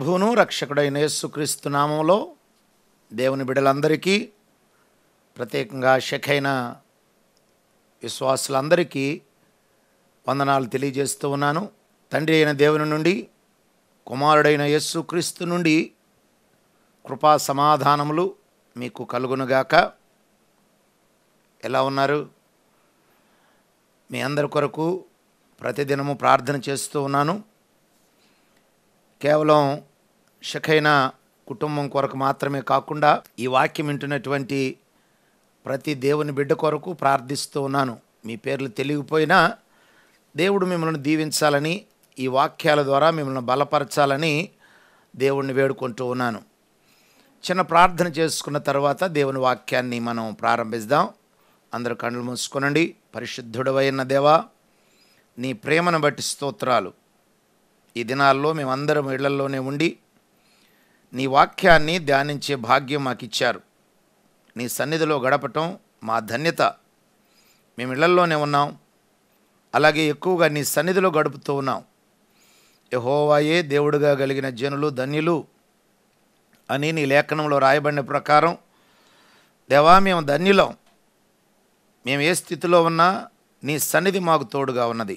ప్రభువును రక్షకుడైన యేసుక్రీస్తు నామంలో దేవుని బిడలందరికీ ప్రత్యేకంగా షఖైన విశ్వాసులందరికీ వందనాలు తెలియజేస్తూ ఉన్నాను తండ్రి అయిన దేవుని నుండి కుమారుడైన యేసుక్రీస్తు నుండి కృపా సమాధానములు మీకు కలుగునుగాక ఎలా ఉన్నారు మీ అందరి కొరకు ప్రతిదినము ప్రార్థన చేస్తూ ఉన్నాను కేవలం షఖైనా కుటుంబం కొరకు మాత్రమే కాకుండా ఈ వాక్యం వింటున్నటువంటి ప్రతి దేవుని బిడ్డ కొరకు ప్రార్థిస్తూ ఉన్నాను మీ పేర్లు తెలియకపోయినా దేవుడు మిమ్మల్ని దీవించాలని ఈ వాక్యాల ద్వారా మిమ్మల్ని బలపరచాలని దేవుణ్ణి వేడుకుంటూ ఉన్నాను చిన్న ప్రార్థన చేసుకున్న తర్వాత దేవుని వాక్యాన్ని మనం ప్రారంభిద్దాం అందరు కళ్ళు మూసుకొనండి పరిశుద్ధుడవైన దేవా నీ ప్రేమను బట్టి స్తోత్రాలు ఈ దినాల్లో మేమందరం ఇళ్లల్లోనే ఉండి నీ వాక్యాన్ని ధ్యానించే భాగ్యం మాకు ఇచ్చారు నీ సన్నిధిలో గడపటం మా ధన్యత మేము ఇళ్లలోనే ఉన్నాం అలాగే ఎక్కువగా నీ సన్నిధిలో గడుపుతూ ఉన్నాం యహోవాయే దేవుడుగా కలిగిన జనులు ధన్యులు అని నీ లేఖనంలో రాయబడిన ప్రకారం దేవా మేము ధన్యులం మేము ఏ స్థితిలో ఉన్నా నీ సన్నిధి మాకు తోడుగా ఉన్నది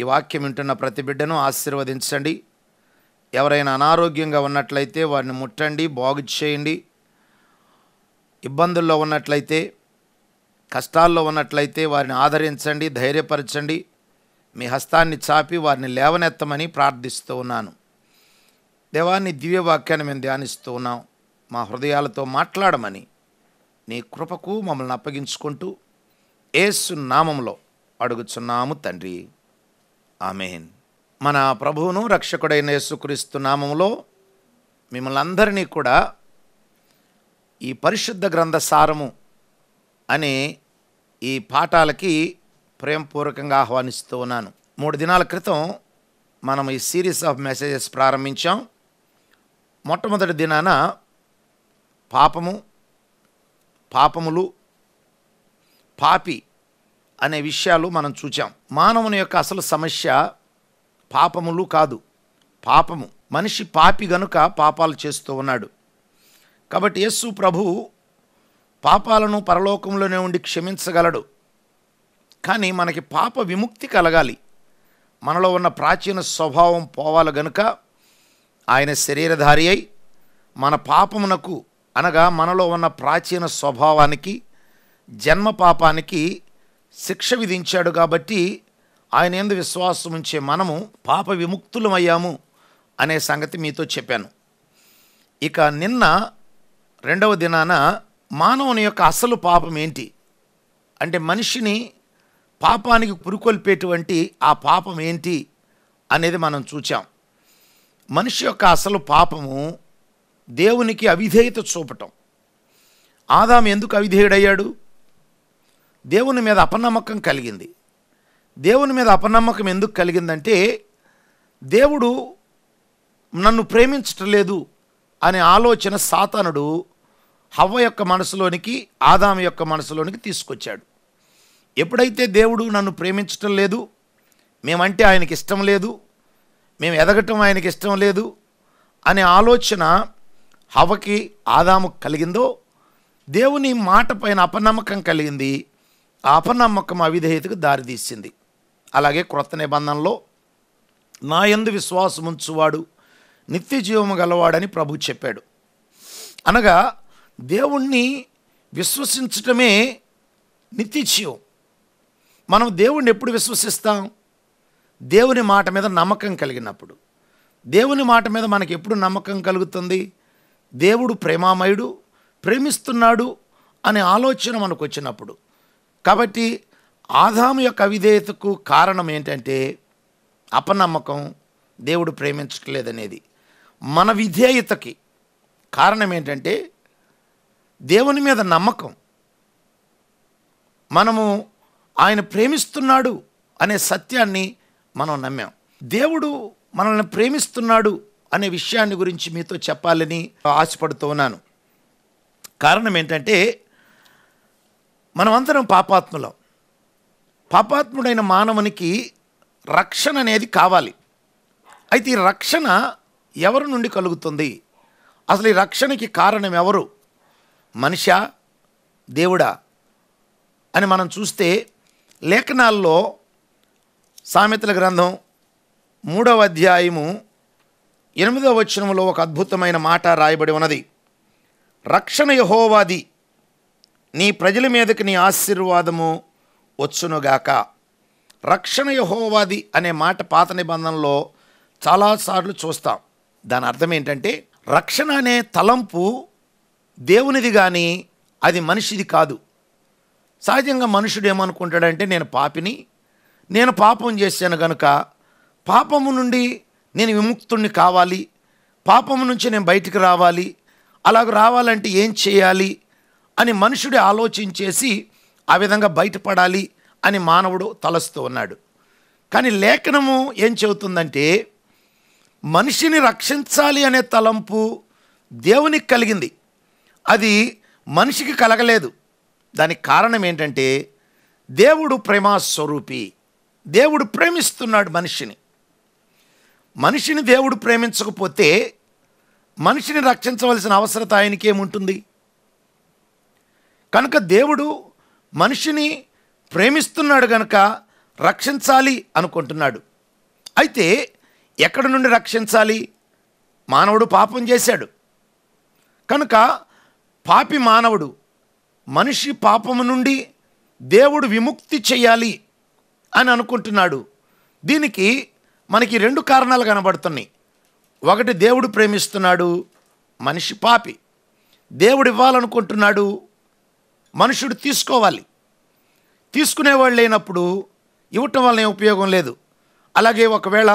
ఈ వాక్యం వింటున్న ప్రతి బిడ్డను ఆశీర్వదించండి ఎవరైనా అనారోగ్యంగా ఉన్నట్లయితే వారిని ముట్టండి బాగు చేయండి ఇబ్బందుల్లో ఉన్నట్లయితే కష్టాల్లో ఉన్నట్లయితే వారిని ఆదరించండి ధైర్యపరచండి మీ హస్తాన్ని చాపి వారిని లేవనెత్తమని ప్రార్థిస్తూ ఉన్నాను దేవాన్ని దివ్యవాక్యాన్ని మేము ధ్యానిస్తూ ఉన్నాం మా హృదయాలతో మాట్లాడమని నీ కృపకు మమ్మల్ని అప్పగించుకుంటూ ఏసు నామంలో అడుగుచున్నాము తండ్రి ఆమెన్ మన ప్రభువును రక్షకుడైన యేసుక్రీస్తు నామంలో మిమ్మల్ని అందరినీ కూడా ఈ పరిశుద్ధ గ్రంథ సారము అనే ఈ పాఠాలకి ప్రేమపూర్వకంగా ఆహ్వానిస్తూ ఉన్నాను మూడు దినాల క్రితం మనం ఈ సిరీస్ ఆఫ్ మెసేజెస్ ప్రారంభించాం మొట్టమొదటి దినాన పాపము పాపములు పాపి అనే విషయాలు మనం చూచాం మానవుని యొక్క అసలు సమస్య పాపములు కాదు పాపము మనిషి పాపి గనుక పాపాలు చేస్తూ ఉన్నాడు కాబట్టి యస్సు ప్రభు పాపాలను పరలోకంలోనే ఉండి క్షమించగలడు కానీ మనకి పాప విముక్తి కలగాలి మనలో ఉన్న ప్రాచీన స్వభావం పోవాలి గనుక ఆయన శరీరధారి అయి మన పాపమునకు అనగా మనలో ఉన్న ప్రాచీన స్వభావానికి జన్మ పాపానికి శిక్ష విధించాడు కాబట్టి ఆయన ఎందు విశ్వాసం ఉంచే మనము పాప విముక్తులమయ్యాము అనే సంగతి మీతో చెప్పాను ఇక నిన్న రెండవ దినాన మానవుని యొక్క అసలు పాపం ఏంటి అంటే మనిషిని పాపానికి పురుకొల్పేటువంటి ఆ పాపం ఏంటి అనేది మనం చూచాం మనిషి యొక్క అసలు పాపము దేవునికి అవిధేయత చూపటం ఆదాం ఎందుకు అవిధేయుడయ్యాడు దేవుని మీద అపనమ్మకం కలిగింది దేవుని మీద అపనమ్మకం ఎందుకు కలిగిందంటే దేవుడు నన్ను ప్రేమించటం లేదు అనే ఆలోచన సాతానుడు హవ్వ యొక్క మనసులోనికి ఆదాం యొక్క మనసులోనికి తీసుకొచ్చాడు ఎప్పుడైతే దేవుడు నన్ను ప్రేమించటం లేదు మేమంటే ఆయనకి ఇష్టం లేదు మేము ఎదగటం ఆయనకి ఇష్టం లేదు అనే ఆలోచన హవకి ఆదాము కలిగిందో దేవుని మాట పైన అపనమ్మకం కలిగింది ఆ అపనమ్మకం అవిధేయతకు దారితీసింది అలాగే క్రొత్త నిబంధనలో నా ఎందు ఉంచువాడు నిత్య జీవము గలవాడని ప్రభు చెప్పాడు అనగా దేవుణ్ణి విశ్వసించటమే నిత్య జీవం మనం దేవుణ్ణి ఎప్పుడు విశ్వసిస్తాం దేవుని మాట మీద నమ్మకం కలిగినప్పుడు దేవుని మాట మీద మనకి ఎప్పుడు నమ్మకం కలుగుతుంది దేవుడు ప్రేమామయుడు ప్రేమిస్తున్నాడు అనే ఆలోచన మనకు వచ్చినప్పుడు కాబట్టి ఆదాము యొక్క అవిధేయతకు కారణం ఏంటంటే అపనమ్మకం దేవుడు ప్రేమించట్లేదనేది మన విధేయతకి కారణం ఏంటంటే దేవుని మీద నమ్మకం మనము ఆయన ప్రేమిస్తున్నాడు అనే సత్యాన్ని మనం నమ్మాం దేవుడు మనల్ని ప్రేమిస్తున్నాడు అనే విషయాన్ని గురించి మీతో చెప్పాలని ఆశపడుతూ ఉన్నాను కారణం ఏంటంటే మనమందరం పాపాత్ములం పాపాత్ముడైన మానవునికి రక్షణ అనేది కావాలి అయితే ఈ రక్షణ ఎవరి నుండి కలుగుతుంది అసలు ఈ రక్షణకి కారణం ఎవరు మనిష దేవుడా అని మనం చూస్తే లేఖనాల్లో సామెతల గ్రంథం మూడవ అధ్యాయము ఎనిమిదవ వచనంలో ఒక అద్భుతమైన మాట రాయబడి ఉన్నది రక్షణ యహోవాది నీ ప్రజల మీదకి నీ ఆశీర్వాదము వచ్చునుగాక రక్షణ యహోవాది అనే మాట పాత నిబంధనలో చాలాసార్లు చూస్తాం దాని అర్థం ఏంటంటే రక్షణ అనే తలంపు దేవునిది కానీ అది మనిషిది కాదు సహజంగా మనుషుడు ఏమనుకుంటాడంటే నేను పాపిని నేను పాపం చేశాను గనుక పాపము నుండి నేను విముక్తుణ్ణి కావాలి పాపము నుంచి నేను బయటికి రావాలి అలాగ రావాలంటే ఏం చేయాలి అని మనుషుడు ఆలోచించేసి ఆ విధంగా బయటపడాలి అని మానవుడు తలస్తూ ఉన్నాడు కానీ లేఖనము ఏం చెబుతుందంటే మనిషిని రక్షించాలి అనే తలంపు దేవునికి కలిగింది అది మనిషికి కలగలేదు దానికి కారణం ఏంటంటే దేవుడు ప్రేమాస్వరూపి దేవుడు ప్రేమిస్తున్నాడు మనిషిని మనిషిని దేవుడు ప్రేమించకపోతే మనిషిని రక్షించవలసిన అవసరత ఆయనకేముంటుంది కనుక దేవుడు మనిషిని ప్రేమిస్తున్నాడు గనక రక్షించాలి అనుకుంటున్నాడు అయితే ఎక్కడి నుండి రక్షించాలి మానవుడు పాపం చేశాడు కనుక పాపి మానవుడు మనిషి పాపము నుండి దేవుడు విముక్తి చేయాలి అని అనుకుంటున్నాడు దీనికి మనకి రెండు కారణాలు కనబడుతున్నాయి ఒకటి దేవుడు ప్రేమిస్తున్నాడు మనిషి పాపి దేవుడు ఇవ్వాలనుకుంటున్నాడు మనుషుడు తీసుకోవాలి తీసుకునేవాళ్ళు లేనప్పుడు ఇవ్వటం వల్ల ఉపయోగం లేదు అలాగే ఒకవేళ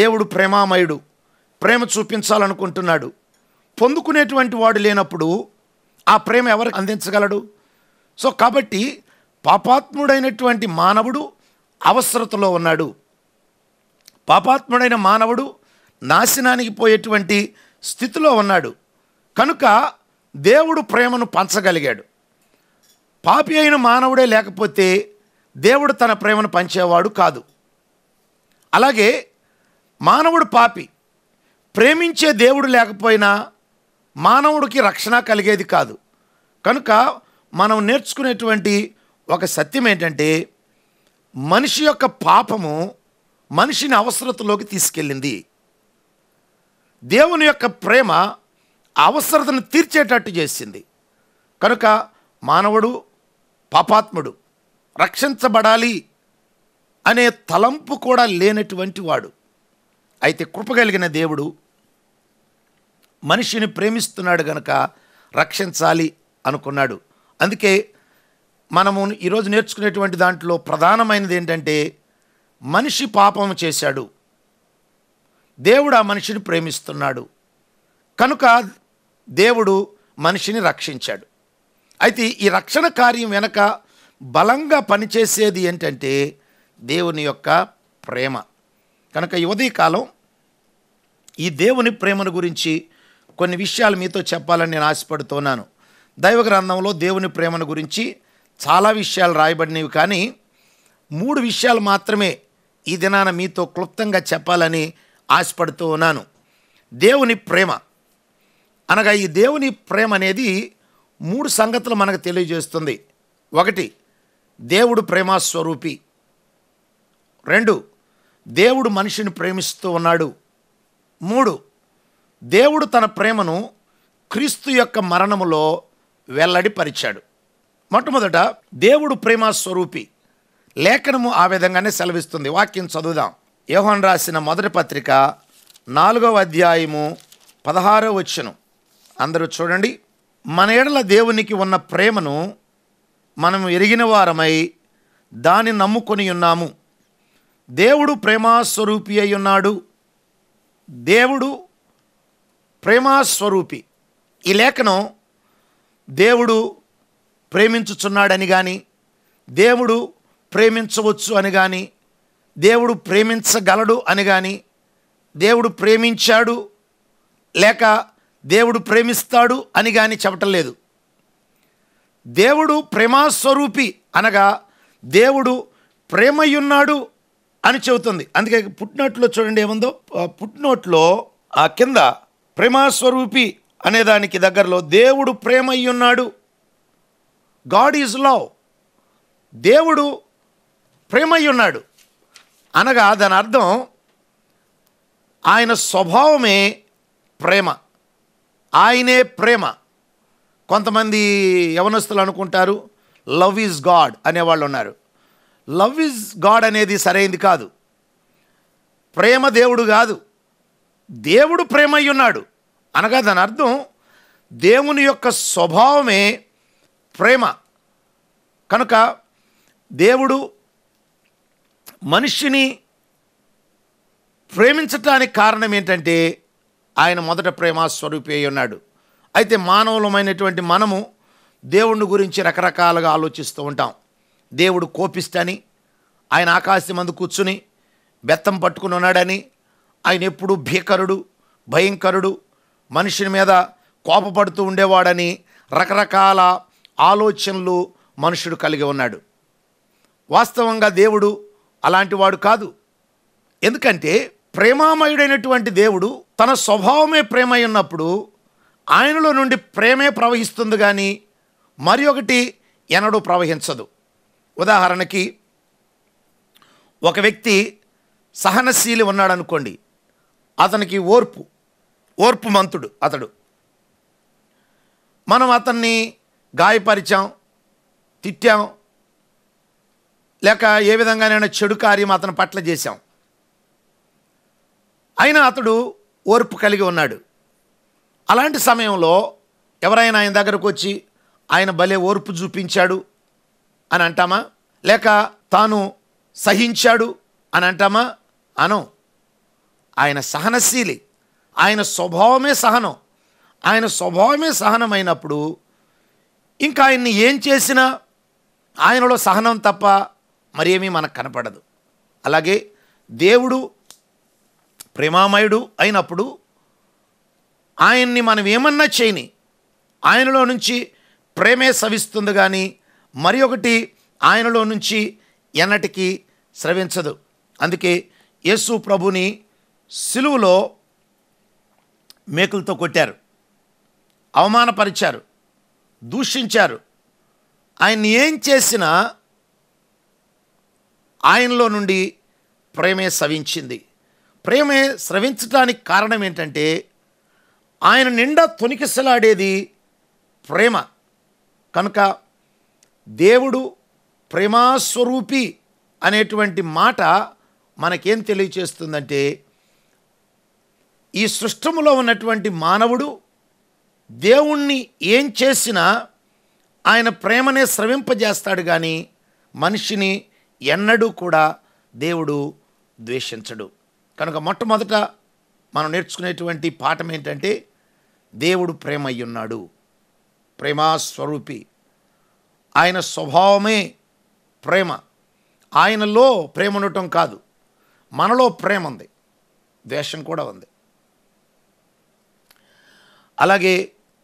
దేవుడు ప్రేమామయుడు ప్రేమ చూపించాలనుకుంటున్నాడు పొందుకునేటువంటి వాడు లేనప్పుడు ఆ ప్రేమ ఎవరికి అందించగలడు సో కాబట్టి పాపాత్ముడైనటువంటి మానవుడు అవసరతలో ఉన్నాడు పాపాత్ముడైన మానవుడు నాశనానికి పోయేటువంటి స్థితిలో ఉన్నాడు కనుక దేవుడు ప్రేమను పంచగలిగాడు పాపి అయిన మానవుడే లేకపోతే దేవుడు తన ప్రేమను పంచేవాడు కాదు అలాగే మానవుడు పాపి ప్రేమించే దేవుడు లేకపోయినా మానవుడికి రక్షణ కలిగేది కాదు కనుక మనం నేర్చుకునేటువంటి ఒక సత్యం ఏంటంటే మనిషి యొక్క పాపము మనిషిని అవసరతలోకి తీసుకెళ్ళింది దేవుని యొక్క ప్రేమ అవసరతను తీర్చేటట్టు చేసింది కనుక మానవుడు పాపాత్ముడు రక్షించబడాలి అనే తలంపు కూడా లేనటువంటి వాడు అయితే కృపగలిగిన దేవుడు మనిషిని ప్రేమిస్తున్నాడు గనక రక్షించాలి అనుకున్నాడు అందుకే మనము ఈరోజు నేర్చుకునేటువంటి దాంట్లో ప్రధానమైనది ఏంటంటే మనిషి పాపం చేశాడు దేవుడు ఆ మనిషిని ప్రేమిస్తున్నాడు కనుక దేవుడు మనిషిని రక్షించాడు అయితే ఈ రక్షణ కార్యం వెనక బలంగా పనిచేసేది ఏంటంటే దేవుని యొక్క ప్రేమ కనుక యువతీ కాలం ఈ దేవుని ప్రేమను గురించి కొన్ని విషయాలు మీతో చెప్పాలని నేను ఆశపడుతున్నాను దైవ గ్రంథంలో దేవుని ప్రేమను గురించి చాలా విషయాలు రాయబడినవి కానీ మూడు విషయాలు మాత్రమే ఈ దినాన మీతో క్లుప్తంగా చెప్పాలని ఆశపడుతూ ఉన్నాను దేవుని ప్రేమ అనగా ఈ దేవుని ప్రేమ అనేది మూడు సంగతులు మనకు తెలియజేస్తుంది ఒకటి దేవుడు ప్రేమస్వరూపి రెండు దేవుడు మనిషిని ప్రేమిస్తూ ఉన్నాడు మూడు దేవుడు తన ప్రేమను క్రీస్తు యొక్క మరణములో వెల్లడిపరిచాడు మొట్టమొదట దేవుడు ప్రేమ స్వరూపి లేఖనము ఆ విధంగానే సెలవిస్తుంది వాక్యం చదువుదాం యోహన్ రాసిన మొదటి పత్రిక నాలుగవ అధ్యాయము పదహారవ వచ్చను అందరూ చూడండి మన ఎడల దేవునికి ఉన్న ప్రేమను మనం ఎరిగిన వారమై దాన్ని నమ్ముకొని ఉన్నాము దేవుడు ప్రేమాస్వరూపి అయి ఉన్నాడు దేవుడు ప్రేమాస్వరూపి ఈ లేఖనం దేవుడు ప్రేమించుచున్నాడని కానీ దేవుడు ప్రేమించవచ్చు అని కానీ దేవుడు ప్రేమించగలడు అని కానీ దేవుడు ప్రేమించాడు లేక దేవుడు ప్రేమిస్తాడు అని కానీ చెప్పటం లేదు దేవుడు ప్రేమాస్వరూపి అనగా దేవుడు ప్రేమయ్యున్నాడు అని చెబుతుంది అందుకే పుట్టినోట్లో చూడండి ఏముందో పుట్టినోట్లో ఆ కింద ప్రేమాస్వరూపి అనేదానికి దగ్గరలో దేవుడు ప్రేమయ్యున్నాడు గాడ్ ఈజ్ లవ్ దేవుడు ప్రేమయ్యున్నాడు అనగా దాని అర్థం ఆయన స్వభావమే ప్రేమ ఆయనే ప్రేమ కొంతమంది యవనస్తులు అనుకుంటారు లవ్ ఈజ్ గాడ్ అనేవాళ్ళు ఉన్నారు లవ్ ఈజ్ గాడ్ అనేది సరైంది కాదు ప్రేమ దేవుడు కాదు దేవుడు ప్రేమ ఉన్నాడు అనగా దాని అర్థం దేవుని యొక్క స్వభావమే ప్రేమ కనుక దేవుడు మనిషిని ప్రేమించటానికి కారణం ఏంటంటే ఆయన మొదట ప్రేమ స్వరూపి అయి ఉన్నాడు అయితే మానవులమైనటువంటి మనము దేవుడి గురించి రకరకాలుగా ఆలోచిస్తూ ఉంటాం దేవుడు కోపిస్తని ఆయన ఆకాశం మందు కూర్చుని బెత్తం పట్టుకుని ఉన్నాడని ఆయన ఎప్పుడు భీకరుడు భయంకరుడు మనిషిని మీద కోపపడుతూ ఉండేవాడని రకరకాల ఆలోచనలు మనుషుడు కలిగి ఉన్నాడు వాస్తవంగా దేవుడు అలాంటి వాడు కాదు ఎందుకంటే ప్రేమామయుడైనటువంటి దేవుడు తన స్వభావమే ప్రేమై ఉన్నప్పుడు ఆయనలో నుండి ప్రేమే ప్రవహిస్తుంది కానీ మరి ఒకటి ఎనడూ ప్రవహించదు ఉదాహరణకి ఒక వ్యక్తి సహనశీలి ఉన్నాడనుకోండి అతనికి ఓర్పు ఓర్పు మంతుడు అతడు మనం అతన్ని గాయపరిచాం తిట్టాం లేక ఏ విధంగానైనా చెడు కార్యం అతని పట్ల చేశాం అయినా అతడు ఓర్పు కలిగి ఉన్నాడు అలాంటి సమయంలో ఎవరైనా ఆయన దగ్గరకు వచ్చి ఆయన భలే ఓర్పు చూపించాడు అని అంటామా లేక తాను సహించాడు అని అంటామా అను ఆయన సహనశీలి ఆయన స్వభావమే సహనం ఆయన స్వభావమే సహనమైనప్పుడు ఇంకా ఆయన్ని ఏం చేసినా ఆయనలో సహనం తప్ప మరేమీ మనకు కనపడదు అలాగే దేవుడు ప్రేమామయుడు అయినప్పుడు ఆయన్ని మనం ఏమన్నా చేయని ఆయనలో నుంచి ప్రేమే సవిస్తుంది కానీ మరి ఒకటి ఆయనలో నుంచి ఎన్నటికీ స్రవించదు అందుకే యేసు ప్రభుని సిలువులో మేకులతో కొట్టారు అవమానపరిచారు దూషించారు ఆయన్ని ఏం చేసినా ఆయనలో నుండి ప్రేమే సవించింది ప్రేమే స్రవించడానికి కారణం ఏంటంటే ఆయన నిండా తొనికిసలాడేది ప్రేమ కనుక దేవుడు ప్రేమాస్వరూపి అనేటువంటి మాట మనకేం తెలియచేస్తుందంటే ఈ సృష్టములో ఉన్నటువంటి మానవుడు దేవుణ్ణి ఏం చేసినా ఆయన ప్రేమనే స్రవింపజేస్తాడు కానీ మనిషిని ఎన్నడూ కూడా దేవుడు ద్వేషించడు కనుక మొట్టమొదట మనం నేర్చుకునేటువంటి పాఠం ఏంటంటే దేవుడు ప్రేమ అయ్యున్నాడు ప్రేమాస్వరూపి ఆయన స్వభావమే ప్రేమ ఆయనలో ప్రేమ ఉండటం కాదు మనలో ప్రేమ ఉంది ద్వేషం కూడా ఉంది అలాగే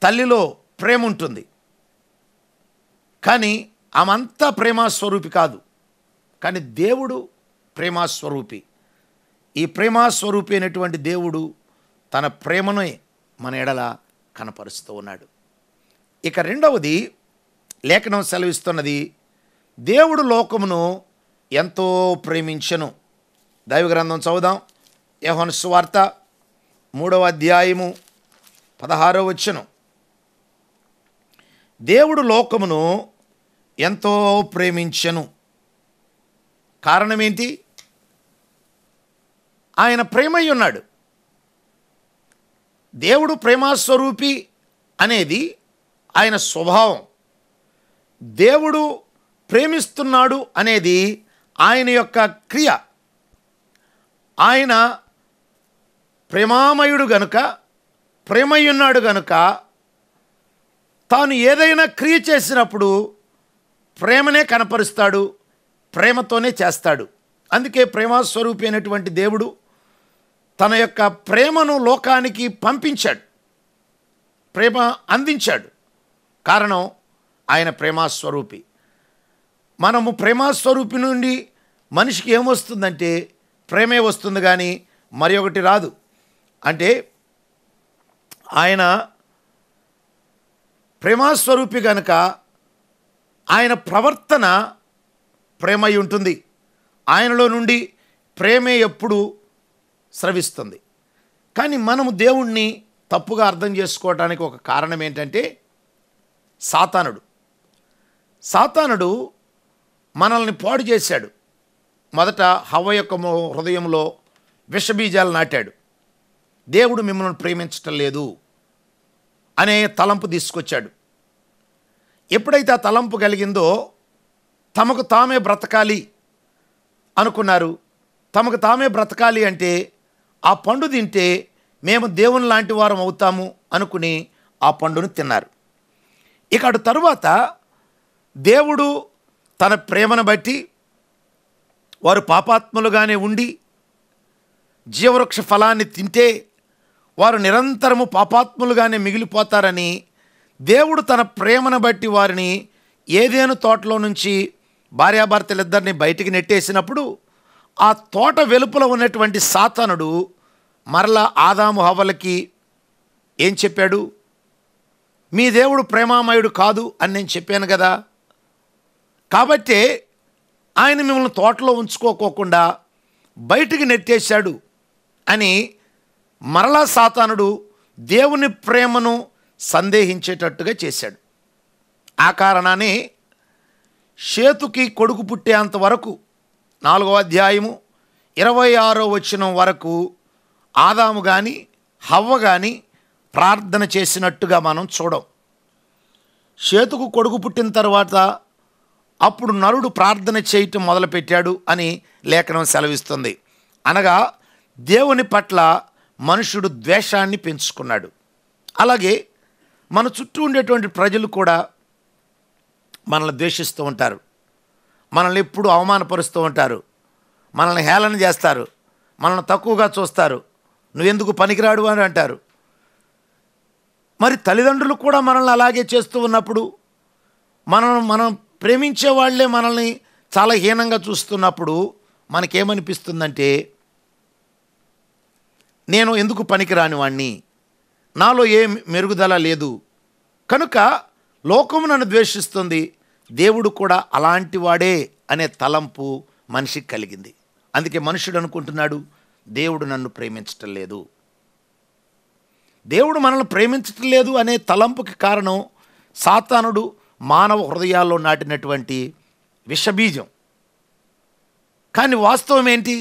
తల్లిలో ప్రేమ ఉంటుంది కానీ ఆమంతా ప్రేమాస్వరూపి కాదు కానీ దేవుడు ప్రేమాస్వరూపి ఈ ప్రేమాస్వరూపి అయినటువంటి దేవుడు తన ప్రేమను మన ఎడల కనపరుస్తూ ఉన్నాడు ఇక రెండవది లేఖనం సెలవిస్తున్నది దేవుడు లోకమును ఎంతో ప్రేమించను దైవగ్రంథం చదువుదాం యహోన్ సువార్త మూడవ అధ్యాయము పదహారో వచ్చను దేవుడు లోకమును ఎంతో ప్రేమించను కారణమేంటి ఆయన ప్రేమై ఉన్నాడు దేవుడు ప్రేమాస్వరూపి అనేది ఆయన స్వభావం దేవుడు ప్రేమిస్తున్నాడు అనేది ఆయన యొక్క క్రియ ఆయన ప్రేమామయుడు గనుక ప్రేమయ్యున్నాడు గనుక తాను ఏదైనా క్రియ చేసినప్పుడు ప్రేమనే కనపరుస్తాడు ప్రేమతోనే చేస్తాడు అందుకే ప్రేమాస్వరూపి అయినటువంటి దేవుడు తన యొక్క ప్రేమను లోకానికి పంపించాడు ప్రేమ అందించాడు కారణం ఆయన ప్రేమాస్వరూపి మనము ప్రేమాస్వరూపి నుండి మనిషికి ఏమొస్తుందంటే ప్రేమే వస్తుంది కానీ మరి ఒకటి రాదు అంటే ఆయన ప్రేమాస్వరూపి కనుక ఆయన ప్రవర్తన ప్రేమై ఉంటుంది ఆయనలో నుండి ప్రేమే ఎప్పుడు స్రవిస్తుంది కానీ మనము దేవుణ్ణి తప్పుగా అర్థం చేసుకోవడానికి ఒక కారణం ఏంటంటే సాతానుడు సాతానుడు మనల్ని పాడు చేశాడు మొదట హవ యొక్క హృదయంలో విషబీజాలు నాటాడు దేవుడు మిమ్మల్ని ప్రేమించటం లేదు అనే తలంపు తీసుకొచ్చాడు ఎప్పుడైతే ఆ తలంపు కలిగిందో తమకు తామే బ్రతకాలి అనుకున్నారు తమకు తామే బ్రతకాలి అంటే ఆ పండు తింటే మేము దేవుని లాంటి వారం అవుతాము అనుకుని ఆ పండును తిన్నారు ఇక అటు తరువాత దేవుడు తన ప్రేమను బట్టి వారు పాపాత్ములుగానే ఉండి జీవవృక్ష ఫలాన్ని తింటే వారు నిరంతరము పాపాత్ములుగానే మిగిలిపోతారని దేవుడు తన ప్రేమను బట్టి వారిని ఏదేను తోటలో నుంచి భార్యాభర్తలిద్దరిని బయటికి నెట్టేసినప్పుడు ఆ తోట వెలుపల ఉన్నటువంటి సాతనుడు మరలా ఆదాము హవలకి ఏం చెప్పాడు మీ దేవుడు ప్రేమామయుడు కాదు అని నేను చెప్పాను కదా కాబట్టే ఆయన మిమ్మల్ని తోటలో ఉంచుకోకోకుండా బయటికి నెట్టేశాడు అని మరలా సాతానుడు దేవుని ప్రేమను సందేహించేటట్టుగా చేశాడు ఆ కారణాన్ని షేతుకి కొడుకు పుట్టేంతవరకు నాలుగో నాలుగవ అధ్యాయము ఇరవై ఆరో వచ్చిన వరకు ఆదాము కానీ హవ్వ కానీ ప్రార్థన చేసినట్టుగా మనం చూడం చేతుకు కొడుకు పుట్టిన తర్వాత అప్పుడు నరుడు ప్రార్థన చేయటం మొదలుపెట్టాడు అని లేఖనం సెలవిస్తుంది అనగా దేవుని పట్ల మనుషుడు ద్వేషాన్ని పెంచుకున్నాడు అలాగే మన చుట్టూ ఉండేటువంటి ప్రజలు కూడా మనల్ని ద్వేషిస్తూ ఉంటారు మనల్ని ఎప్పుడు అవమానపరుస్తూ ఉంటారు మనల్ని హేళన చేస్తారు మనల్ని తక్కువగా చూస్తారు నువ్వెందుకు పనికిరాడు అని అంటారు మరి తల్లిదండ్రులు కూడా మనల్ని అలాగే చేస్తూ ఉన్నప్పుడు మనం మనం ప్రేమించే వాళ్ళే మనల్ని చాలా హీనంగా చూస్తున్నప్పుడు మనకేమనిపిస్తుందంటే నేను ఎందుకు పనికిరాని వాణ్ణి నాలో ఏ మెరుగుదల లేదు కనుక లోకం నన్ను ద్వేషిస్తుంది దేవుడు కూడా అలాంటి వాడే అనే తలంపు మనిషికి కలిగింది అందుకే మనుషుడు అనుకుంటున్నాడు దేవుడు నన్ను ప్రేమించటం లేదు దేవుడు మనల్ని ప్రేమించటం లేదు అనే తలంపుకి కారణం సాతానుడు మానవ హృదయాల్లో నాటినటువంటి విషబీజం కానీ వాస్తవం ఏంటి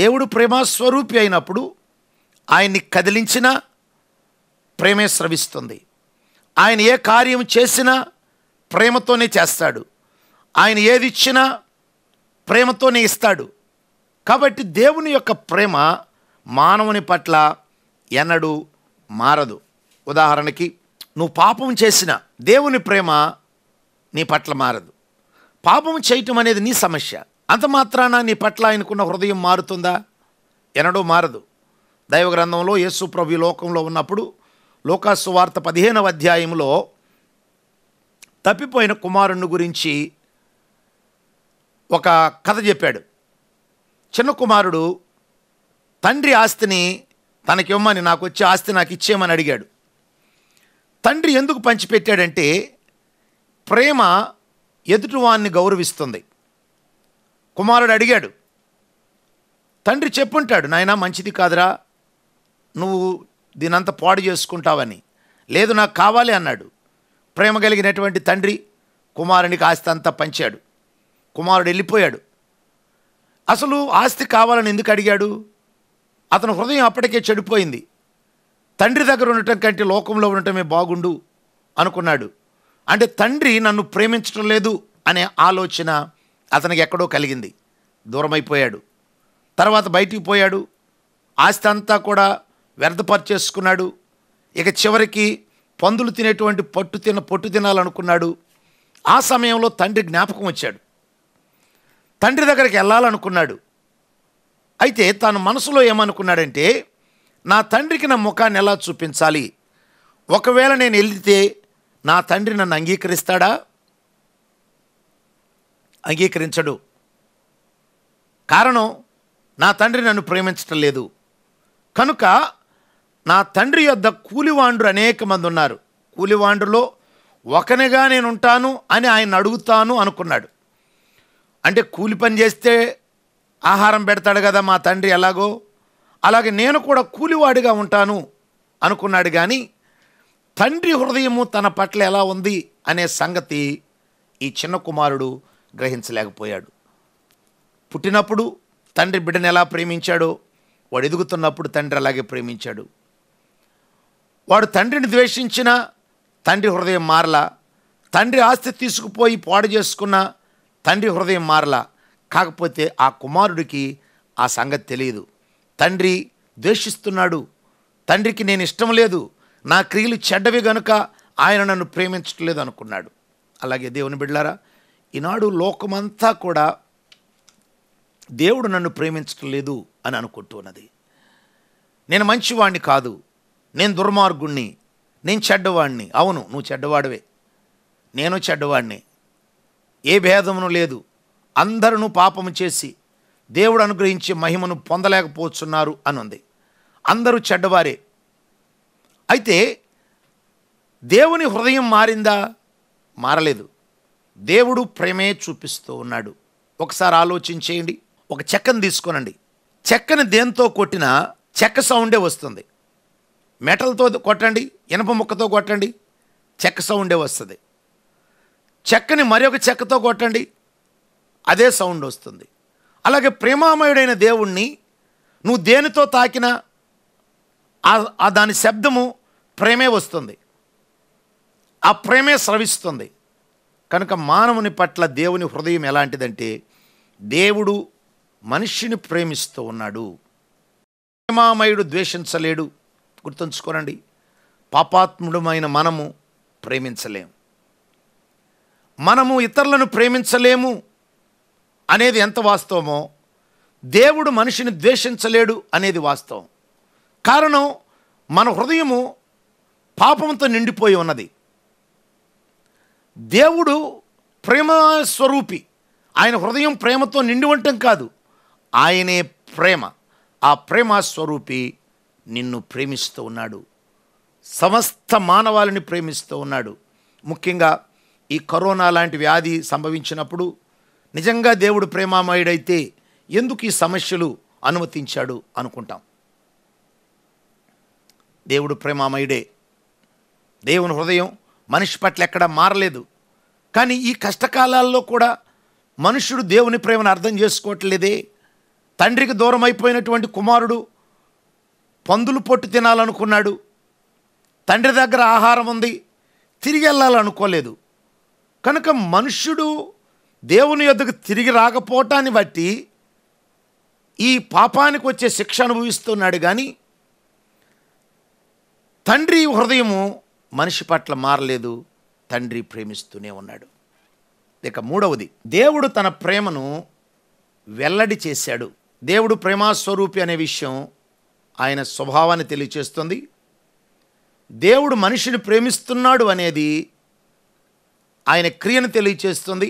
దేవుడు ప్రేమస్వరూపి అయినప్పుడు ఆయన్ని కదిలించినా ప్రేమే స్రవిస్తుంది ఆయన ఏ కార్యం చేసినా ప్రేమతోనే చేస్తాడు ఆయన ఏది ఇచ్చినా ప్రేమతోనే ఇస్తాడు కాబట్టి దేవుని యొక్క ప్రేమ మానవుని పట్ల ఎన్నడూ మారదు ఉదాహరణకి నువ్వు పాపం చేసిన దేవుని ప్రేమ నీ పట్ల మారదు పాపం చేయటం అనేది నీ సమస్య అంత మాత్రాన నీ పట్ల ఆయనకున్న హృదయం మారుతుందా ఎన్నడూ మారదు దైవ గ్రంథంలో యేసు ప్రభు లోకంలో ఉన్నప్పుడు లోకాసు వార్త పదిహేనవ అధ్యాయంలో తప్పిపోయిన కుమారుణ్ణి గురించి ఒక కథ చెప్పాడు చిన్న కుమారుడు తండ్రి ఆస్తిని తనకివ్వమని నాకు వచ్చే ఆస్తి నాకు ఇచ్చేయమని అడిగాడు తండ్రి ఎందుకు పంచిపెట్టాడంటే ప్రేమ ఎదుటివాన్ని గౌరవిస్తుంది కుమారుడు అడిగాడు తండ్రి చెప్పుంటాడు నాయన మంచిది కాదురా నువ్వు దీనంతా పాడు చేసుకుంటావని లేదు నాకు కావాలి అన్నాడు ప్రేమ కలిగినటువంటి తండ్రి కుమారునికి ఆస్తి అంతా పంచాడు కుమారుడు వెళ్ళిపోయాడు అసలు ఆస్తి కావాలని ఎందుకు అడిగాడు అతను హృదయం అప్పటికే చెడిపోయింది తండ్రి దగ్గర ఉండటం కంటే లోకంలో ఉండటమే బాగుండు అనుకున్నాడు అంటే తండ్రి నన్ను ప్రేమించడం లేదు అనే ఆలోచన అతనికి ఎక్కడో కలిగింది దూరమైపోయాడు తర్వాత బయటికి పోయాడు ఆస్తి అంతా కూడా వ్యర్థపరిచేసుకున్నాడు ఇక చివరికి పందులు తినేటువంటి పట్టు తిన పొట్టు తినాలనుకున్నాడు ఆ సమయంలో తండ్రి జ్ఞాపకం వచ్చాడు తండ్రి దగ్గరికి వెళ్ళాలనుకున్నాడు అయితే తాను మనసులో ఏమనుకున్నాడంటే నా తండ్రికి నా ముఖాన్ని ఎలా చూపించాలి ఒకవేళ నేను వెళితే నా తండ్రి నన్ను అంగీకరిస్తాడా అంగీకరించడు కారణం నా తండ్రి నన్ను ప్రేమించటం లేదు కనుక నా తండ్రి యొద్ద కూలివాండ్రు అనేక మంది ఉన్నారు కూలివాండ్రులో ఒకనిగా నేనుంటాను అని ఆయన అడుగుతాను అనుకున్నాడు అంటే కూలి పని చేస్తే ఆహారం పెడతాడు కదా మా తండ్రి ఎలాగో అలాగే నేను కూడా కూలివాడిగా ఉంటాను అనుకున్నాడు కానీ తండ్రి హృదయము తన పట్ల ఎలా ఉంది అనే సంగతి ఈ చిన్న కుమారుడు గ్రహించలేకపోయాడు పుట్టినప్పుడు తండ్రి బిడ్డను ఎలా ప్రేమించాడో వాడు ఎదుగుతున్నప్పుడు తండ్రి అలాగే ప్రేమించాడు వాడు తండ్రిని ద్వేషించిన తండ్రి హృదయం మారలా తండ్రి ఆస్తి తీసుకుపోయి పాడు చేసుకున్నా తండ్రి హృదయం మారలా కాకపోతే ఆ కుమారుడికి ఆ సంగతి తెలియదు తండ్రి ద్వేషిస్తున్నాడు తండ్రికి నేను ఇష్టం లేదు నా క్రియలు చెడ్డవి గనుక ఆయన నన్ను ప్రేమించట్లేదు అనుకున్నాడు అలాగే దేవుని బిడ్డారా ఈనాడు లోకమంతా కూడా దేవుడు నన్ను ప్రేమించటం లేదు అని అనుకుంటున్నది నేను మంచివాణ్ణి కాదు నేను దుర్మార్గుణ్ణి నేను చెడ్డవాణ్ణి అవును నువ్వు చెడ్డవాడివే నేను చెడ్డవాణ్ణి ఏ భేదమును లేదు అందరూ పాపము చేసి దేవుడు అనుగ్రహించే మహిమను పొందలేకపోతున్నారు ఉంది అందరూ చెడ్డవారే అయితే దేవుని హృదయం మారిందా మారలేదు దేవుడు ప్రేమే చూపిస్తూ ఉన్నాడు ఒకసారి ఆలోచించేయండి ఒక చెక్కను తీసుకోనండి చెక్కని దేంతో కొట్టినా చెక్క సౌండే వస్తుంది మెటల్తో కొట్టండి ఇనప ముక్కతో కొట్టండి చెక్క సౌండే వస్తుంది చెక్కని మరొక చెక్కతో కొట్టండి అదే సౌండ్ వస్తుంది అలాగే ప్రేమామయుడైన దేవుణ్ణి నువ్వు దేనితో తాకినా దాని శబ్దము ప్రేమే వస్తుంది ఆ ప్రేమే స్రవిస్తుంది కనుక మానవుని పట్ల దేవుని హృదయం ఎలాంటిదంటే దేవుడు మనిషిని ప్రేమిస్తూ ఉన్నాడు ప్రేమామయుడు ద్వేషించలేడు గుర్తుంచుకోనండి పాపాత్ముడమైన మనము ప్రేమించలేము మనము ఇతరులను ప్రేమించలేము అనేది ఎంత వాస్తవమో దేవుడు మనిషిని ద్వేషించలేడు అనేది వాస్తవం కారణం మన హృదయము పాపంతో నిండిపోయి ఉన్నది దేవుడు ప్రేమ స్వరూపి ఆయన హృదయం ప్రేమతో నిండి ఉండటం కాదు ఆయనే ప్రేమ ఆ ప్రేమ స్వరూపి నిన్ను ప్రేమిస్తూ ఉన్నాడు సమస్త మానవాళిని ప్రేమిస్తూ ఉన్నాడు ముఖ్యంగా ఈ కరోనా లాంటి వ్యాధి సంభవించినప్పుడు నిజంగా దేవుడు ప్రేమామయుడైతే ఎందుకు ఈ సమస్యలు అనుమతించాడు అనుకుంటాం దేవుడు ప్రేమామయుడే దేవుని హృదయం మనిషి పట్ల ఎక్కడా మారలేదు కానీ ఈ కష్టకాలాల్లో కూడా మనుషుడు దేవుని ప్రేమను అర్థం చేసుకోవట్లేదే తండ్రికి దూరం అయిపోయినటువంటి కుమారుడు పందులు పొట్టు తినాలనుకున్నాడు తండ్రి దగ్గర ఆహారం ఉంది తిరిగి వెళ్ళాలనుకోలేదు కనుక మనుష్యుడు దేవుని యొద్దకు తిరిగి రాకపోవటాన్ని బట్టి ఈ పాపానికి వచ్చే శిక్ష అనుభవిస్తున్నాడు కానీ తండ్రి హృదయము మనిషి పట్ల మారలేదు తండ్రి ప్రేమిస్తూనే ఉన్నాడు ఇక మూడవది దేవుడు తన ప్రేమను వెల్లడి చేశాడు దేవుడు ప్రేమాస్వరూపి అనే విషయం ఆయన స్వభావాన్ని తెలియచేస్తుంది దేవుడు మనిషిని ప్రేమిస్తున్నాడు అనేది ఆయన క్రియను తెలియచేస్తుంది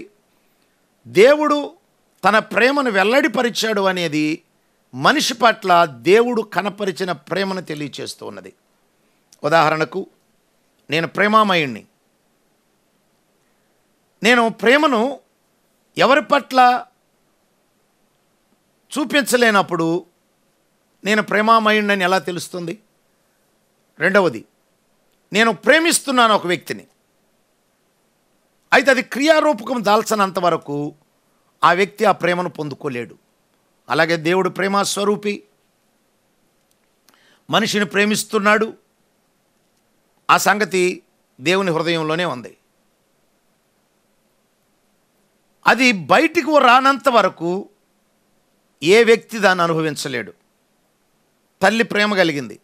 దేవుడు తన ప్రేమను వెల్లడిపరిచాడు అనేది మనిషి పట్ల దేవుడు కనపరిచిన ప్రేమను తెలియచేస్తూ ఉన్నది ఉదాహరణకు నేను ప్రేమామయుణ్ణి నేను ప్రేమను ఎవరి పట్ల చూపించలేనప్పుడు నేను ప్రేమామయుణ్ణని ఎలా తెలుస్తుంది రెండవది నేను ప్రేమిస్తున్నాను ఒక వ్యక్తిని అయితే అది క్రియారూపకం దాల్చనంత వరకు ఆ వ్యక్తి ఆ ప్రేమను పొందుకోలేడు అలాగే దేవుడు ప్రేమస్వరూపి మనిషిని ప్రేమిస్తున్నాడు ఆ సంగతి దేవుని హృదయంలోనే ఉంది అది బయటికి రానంత వరకు ఏ వ్యక్తి దాన్ని అనుభవించలేడు తల్లి ప్రేమ కలిగింది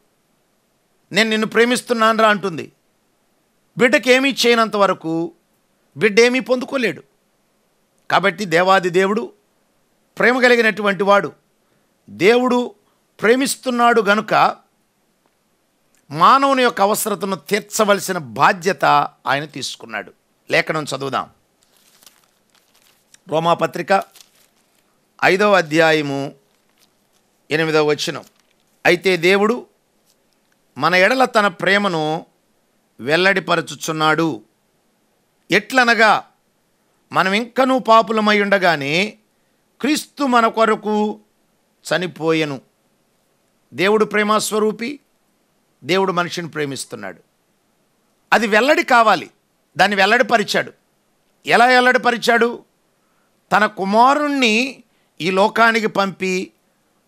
నేను నిన్ను ప్రేమిస్తున్నాను రా అంటుంది బిడ్డకేమీ చేయనంత వరకు బిడ్డేమీ పొందుకోలేడు కాబట్టి దేవాది దేవుడు ప్రేమ కలిగినటువంటి వాడు దేవుడు ప్రేమిస్తున్నాడు గనుక మానవుని యొక్క అవసరతను తీర్చవలసిన బాధ్యత ఆయన తీసుకున్నాడు లేఖనం చదువుదాం రోమాపత్రిక ఐదవ అధ్యాయము ఎనిమిదవ వచనం అయితే దేవుడు మన ఎడల తన ప్రేమను వెల్లడిపరచుచున్నాడు ఎట్లనగా మనం ఇంకనూ పాపులమై ఉండగానే క్రీస్తు మన కొరకు చనిపోయెను దేవుడు ప్రేమస్వరూపి దేవుడు మనిషిని ప్రేమిస్తున్నాడు అది వెల్లడి కావాలి దాన్ని వెల్లడిపరిచాడు ఎలా వెల్లడిపరిచాడు తన కుమారుణ్ణి ఈ లోకానికి పంపి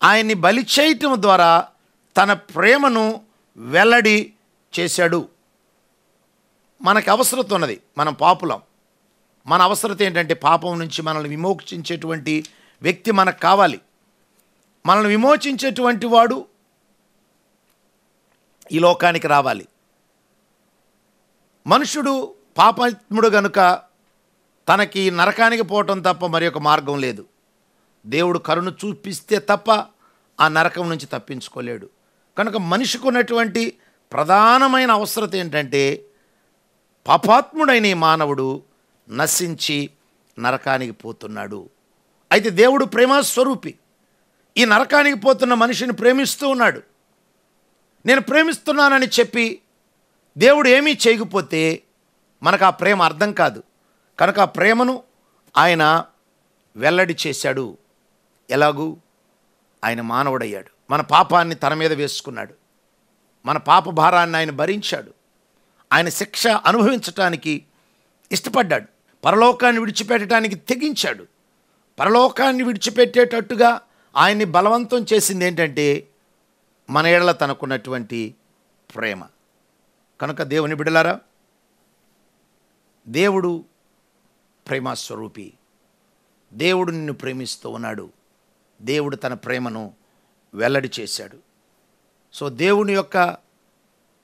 ఆయన్ని బలి చేయటం ద్వారా తన ప్రేమను వెల్లడి చేశాడు మనకు అవసరత ఉన్నది మనం పాపులం మన అవసరత ఏంటంటే పాపం నుంచి మనల్ని విమోచించేటువంటి వ్యక్తి మనకు కావాలి మనల్ని విమోచించేటువంటి వాడు ఈ లోకానికి రావాలి మనుషుడు పాపత్ముడు గనుక తనకి నరకానికి పోవటం తప్ప మరి ఒక మార్గం లేదు దేవుడు కరుణ చూపిస్తే తప్ప ఆ నరకం నుంచి తప్పించుకోలేడు కనుక మనిషికి ఉన్నటువంటి ప్రధానమైన అవసరత ఏంటంటే పాపాత్ముడైన ఈ మానవుడు నశించి నరకానికి పోతున్నాడు అయితే దేవుడు ప్రేమస్వరూపి ఈ నరకానికి పోతున్న మనిషిని ప్రేమిస్తూ ఉన్నాడు నేను ప్రేమిస్తున్నానని చెప్పి దేవుడు ఏమీ చేయకపోతే మనకు ఆ ప్రేమ అర్థం కాదు కనుక ఆ ప్రేమను ఆయన వెల్లడి చేశాడు ఎలాగూ ఆయన మానవుడయ్యాడు మన పాపాన్ని తన మీద వేసుకున్నాడు మన పాప భారాన్ని ఆయన భరించాడు ఆయన శిక్ష అనుభవించటానికి ఇష్టపడ్డాడు పరలోకాన్ని విడిచిపెట్టడానికి తెగించాడు పరలోకాన్ని విడిచిపెట్టేటట్టుగా ఆయన్ని బలవంతం చేసింది ఏంటంటే మన ఏళ్ళ తనకున్నటువంటి ప్రేమ కనుక దేవుని బిడలారా దేవుడు ప్రేమస్వరూపి దేవుడు నిన్ను ప్రేమిస్తూ ఉన్నాడు దేవుడు తన ప్రేమను వెల్లడి చేశాడు సో దేవుని యొక్క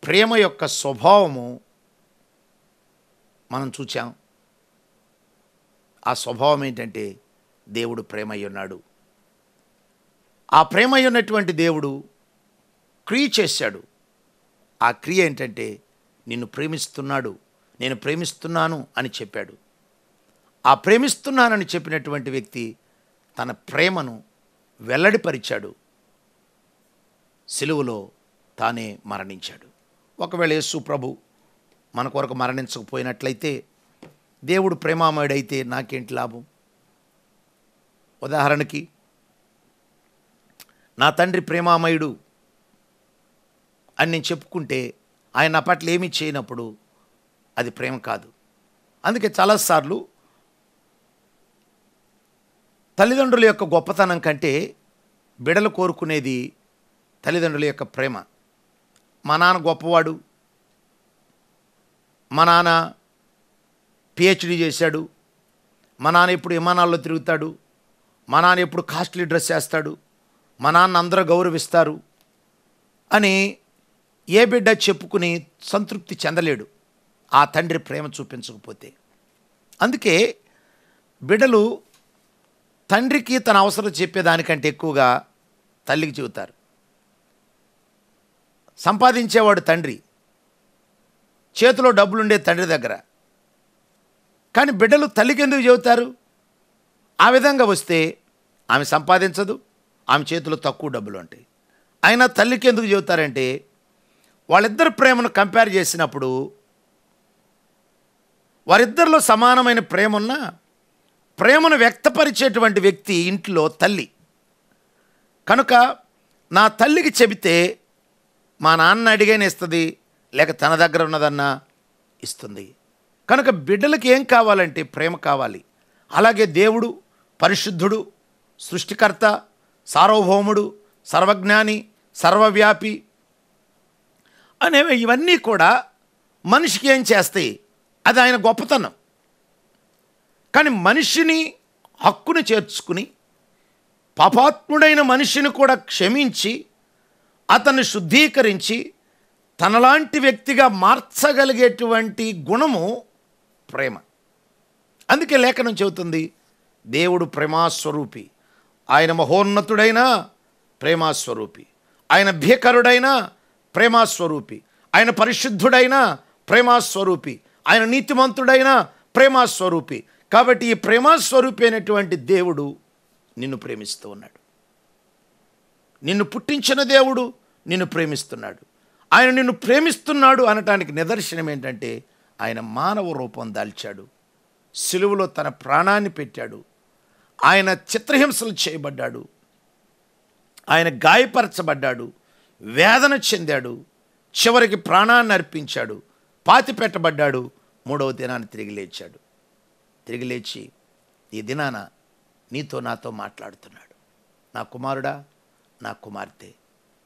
ప్రేమ యొక్క స్వభావము మనం చూచాం ఆ స్వభావం ఏంటంటే దేవుడు ప్రేమయ్య ఉన్నాడు ఆ ప్రేమయ్య ఉన్నటువంటి దేవుడు క్రియ చేశాడు ఆ క్రియ ఏంటంటే నిన్ను ప్రేమిస్తున్నాడు నేను ప్రేమిస్తున్నాను అని చెప్పాడు ఆ ప్రేమిస్తున్నానని చెప్పినటువంటి వ్యక్తి తన ప్రేమను వెల్లడిపరిచాడు సెలువులో తానే మరణించాడు ఒకవేళ యేసు ప్రభు మన కొరకు మరణించకపోయినట్లయితే దేవుడు ప్రేమామయుడైతే నాకేంటి లాభం ఉదాహరణకి నా తండ్రి ప్రేమామయుడు అని నేను చెప్పుకుంటే ఆయన నా పట్ల ఏమీ చేయనప్పుడు అది ప్రేమ కాదు అందుకే చాలాసార్లు తల్లిదండ్రుల యొక్క గొప్పతనం కంటే బిడలు కోరుకునేది తల్లిదండ్రుల యొక్క ప్రేమ మా నాన్న గొప్పవాడు మా నాన్న పిహెచ్డీ చేశాడు మా నాన్న ఎప్పుడు విమానాల్లో తిరుగుతాడు మా నాన్న ఎప్పుడు కాస్ట్లీ డ్రెస్ వేస్తాడు మా నాన్న అందరూ గౌరవిస్తారు అని ఏ బిడ్డ చెప్పుకుని సంతృప్తి చెందలేడు ఆ తండ్రి ప్రేమ చూపించకపోతే అందుకే బిడ్డలు తండ్రికి తన అవసరం చెప్పేదానికంటే ఎక్కువగా తల్లికి చెబుతారు సంపాదించేవాడు తండ్రి చేతిలో డబ్బులుండే తండ్రి దగ్గర కానీ బిడ్డలు తల్లికి ఎందుకు చెబుతారు ఆ విధంగా వస్తే ఆమె సంపాదించదు ఆమె చేతిలో తక్కువ డబ్బులు ఉంటాయి అయినా తల్లికి ఎందుకు చెబుతారంటే వాళ్ళిద్దరు ప్రేమను కంపేర్ చేసినప్పుడు వారిద్దరిలో సమానమైన ప్రేమ ఉన్న ప్రేమను వ్యక్తపరిచేటువంటి వ్యక్తి ఇంట్లో తల్లి కనుక నా తల్లికి చెబితే మా నాన్న అడిగైనా ఇస్తుంది లేక తన దగ్గర ఉన్నదన్నా ఇస్తుంది కనుక బిడ్డలకి ఏం కావాలంటే ప్రేమ కావాలి అలాగే దేవుడు పరిశుద్ధుడు సృష్టికర్త సార్వభౌముడు సర్వజ్ఞాని సర్వవ్యాపి అనేవి ఇవన్నీ కూడా మనిషికి ఏం చేస్తాయి అది ఆయన గొప్పతనం కానీ మనిషిని హక్కును చేర్చుకుని పాపాత్ముడైన మనిషిని కూడా క్షమించి అతన్ని శుద్ధీకరించి తనలాంటి వ్యక్తిగా మార్చగలిగేటువంటి గుణము ప్రేమ అందుకే లేఖనం చెబుతుంది దేవుడు ప్రేమాస్వరూపి ఆయన మహోన్నతుడైనా ప్రేమాస్వరూపి ఆయన భీకరుడైనా ప్రేమాస్వరూపి ఆయన పరిశుద్ధుడైనా ప్రేమాస్వరూపి ఆయన నీతిమంతుడైన ప్రేమాస్వరూపి కాబట్టి ఈ ప్రేమాస్వరూపి అయినటువంటి దేవుడు నిన్ను ప్రేమిస్తూ ఉన్నాడు నిన్ను పుట్టించిన దేవుడు నిన్ను ప్రేమిస్తున్నాడు ఆయన నిన్ను ప్రేమిస్తున్నాడు అనటానికి నిదర్శనం ఏంటంటే ఆయన మానవ రూపం దాల్చాడు సిలువలో తన ప్రాణాన్ని పెట్టాడు ఆయన చిత్రహింసలు చేయబడ్డాడు ఆయన గాయపరచబడ్డాడు వేదన చెందాడు చివరికి ప్రాణాన్ని అర్పించాడు పాతి పెట్టబడ్డాడు మూడవ దినాన్ని తిరిగి లేచాడు తిరిగి లేచి ఈ దినాన నీతో నాతో మాట్లాడుతున్నాడు నా కుమారుడా నా కుమార్తె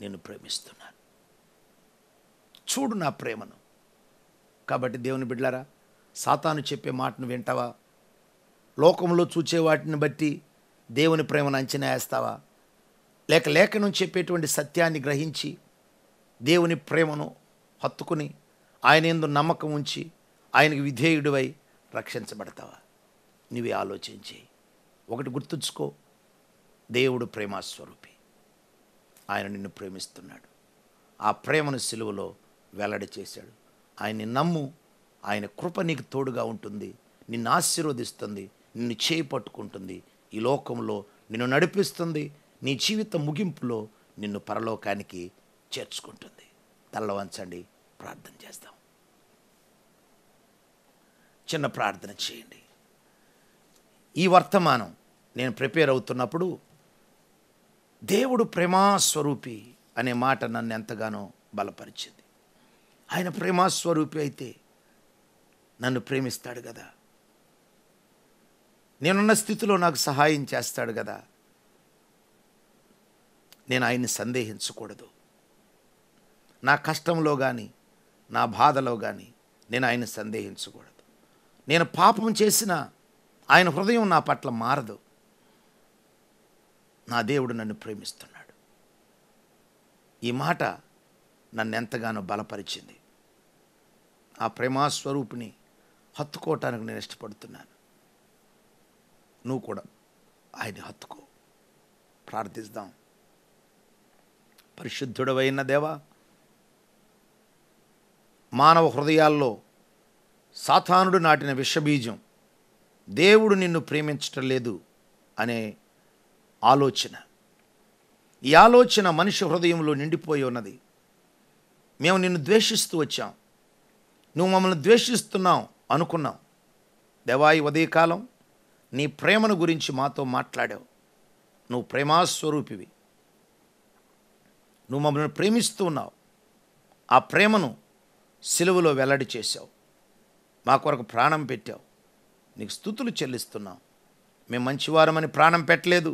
నేను ప్రేమిస్తున్నాను చూడు నా ప్రేమను కాబట్టి దేవుని బిడ్లారా సాతాను చెప్పే మాటను వింటావా లోకంలో చూచే వాటిని బట్టి దేవుని ప్రేమను అంచనా వేస్తావా లేక లేఖనం చెప్పేటువంటి సత్యాన్ని గ్రహించి దేవుని ప్రేమను హత్తుకుని ఆయన ఎందు నమ్మకం ఉంచి ఆయనకు విధేయుడివై రక్షించబడతావా నువ్వే ఆలోచించి ఒకటి గుర్తుంచుకో దేవుడు ప్రేమాస్వరూపి ఆయన నిన్ను ప్రేమిస్తున్నాడు ఆ ప్రేమను సిలువలో వెల్లడి చేశాడు ఆయన్ని నమ్ము ఆయన కృప నీకు తోడుగా ఉంటుంది నిన్ను ఆశీర్వదిస్తుంది నిన్ను చేయి పట్టుకుంటుంది ఈ లోకంలో నిన్ను నడిపిస్తుంది నీ జీవిత ముగింపులో నిన్ను పరలోకానికి చేర్చుకుంటుంది తల్లవంచండి ప్రార్థన చేస్తాం చిన్న ప్రార్థన చేయండి ఈ వర్తమానం నేను ప్రిపేర్ అవుతున్నప్పుడు దేవుడు ప్రేమాస్వరూపి అనే మాట నన్ను ఎంతగానో బలపరిచింది ఆయన ప్రేమాస్వరూపి అయితే నన్ను ప్రేమిస్తాడు కదా నేనున్న స్థితిలో నాకు సహాయం చేస్తాడు కదా నేను ఆయన్ని సందేహించకూడదు నా కష్టంలో కానీ నా బాధలో కానీ నేను ఆయన్ని సందేహించకూడదు నేను పాపం చేసిన ఆయన హృదయం నా పట్ల మారదు నా దేవుడు నన్ను ప్రేమిస్తున్నాడు ఈ మాట నన్ను ఎంతగానో బలపరిచింది ఆ ప్రేమాస్వరూపిని హత్తుకోవటానికి నేను ఇష్టపడుతున్నాను నువ్వు కూడా ఆయన్ని హత్తుకో ప్రార్థిస్తాం పరిశుద్ధుడవైన దేవ మానవ హృదయాల్లో సాతానుడు నాటిన విషబీజం దేవుడు నిన్ను ప్రేమించటం లేదు అనే ఆలోచన ఈ ఆలోచన మనిషి హృదయంలో నిండిపోయి ఉన్నది మేము నిన్ను ద్వేషిస్తూ వచ్చాం నువ్వు మమ్మల్ని ద్వేషిస్తున్నావు అనుకున్నాం దేవాయి ఉదయకాలం నీ ప్రేమను గురించి మాతో మాట్లాడావు నువ్వు ప్రేమాస్వరూపివి నువ్వు మమ్మల్ని ప్రేమిస్తూ ఉన్నావు ఆ ప్రేమను సిలువలో వెల్లడి చేశావు మా కొరకు ప్రాణం పెట్టావు నీకు స్థుతులు చెల్లిస్తున్నాం మేము మంచివారమని ప్రాణం పెట్టలేదు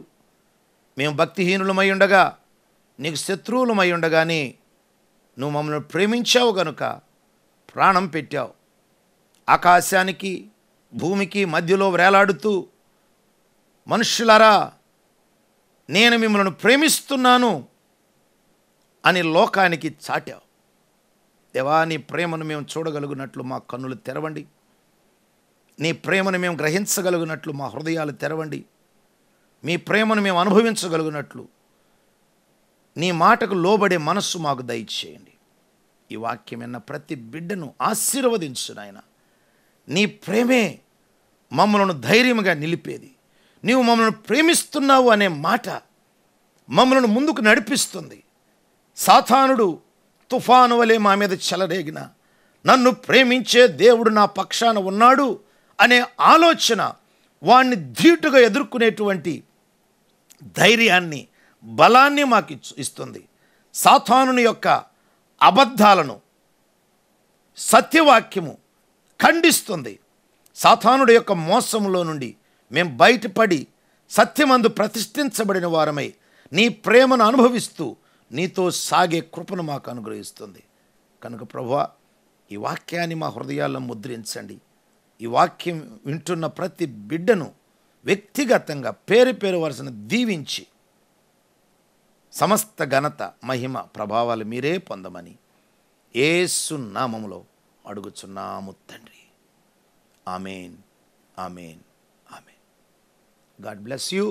మేము భక్తిహీనులమై ఉండగా నీకు శత్రువులమై ఉండగానే నువ్వు మమ్మల్ని ప్రేమించావు గనుక ప్రాణం పెట్టావు ఆకాశానికి భూమికి మధ్యలో వేలాడుతూ మనుషులారా నేను మిమ్మల్ని ప్రేమిస్తున్నాను అని లోకానికి చాటావు దేవా నీ ప్రేమను మేము చూడగలుగునట్లు మా కన్నులు తెరవండి నీ ప్రేమను మేము గ్రహించగలిగినట్లు మా హృదయాలు తెరవండి మీ ప్రేమను మేము అనుభవించగలిగినట్లు నీ మాటకు లోబడే మనస్సు మాకు దయచేయండి ఈ విన్న ప్రతి బిడ్డను ఆశీర్వదించు నాయన నీ ప్రేమే మమ్మలను ధైర్యంగా నిలిపేది నీవు మమ్మల్ని ప్రేమిస్తున్నావు అనే మాట మమ్మలను ముందుకు నడిపిస్తుంది సాతానుడు తుఫాను వలె మా మీద చెలరేగిన నన్ను ప్రేమించే దేవుడు నా పక్షాన ఉన్నాడు అనే ఆలోచన వాణ్ణి ధీటుగా ఎదుర్కొనేటువంటి ధైర్యాన్ని బలాన్ని మాకు ఇస్తుంది సాత్వానుని యొక్క అబద్ధాలను సత్యవాక్యము ఖండిస్తుంది సాతానుడి యొక్క మోసములో నుండి మేము బయటపడి సత్యమందు ప్రతిష్ఠించబడిన వారమై నీ ప్రేమను అనుభవిస్తూ నీతో సాగే కృపను మాకు అనుగ్రహిస్తుంది కనుక ప్రభు ఈ వాక్యాన్ని మా హృదయాల్లో ముద్రించండి ఈ వాక్యం వింటున్న ప్రతి బిడ్డను వ్యక్తిగతంగా పేరు పేరు వరుసను దీవించి సమస్త ఘనత మహిమ ప్రభావాలు మీరే పొందమని ఏసు నామంలో అడుగుచున్నాము తండ్రి amen amen amen God bless you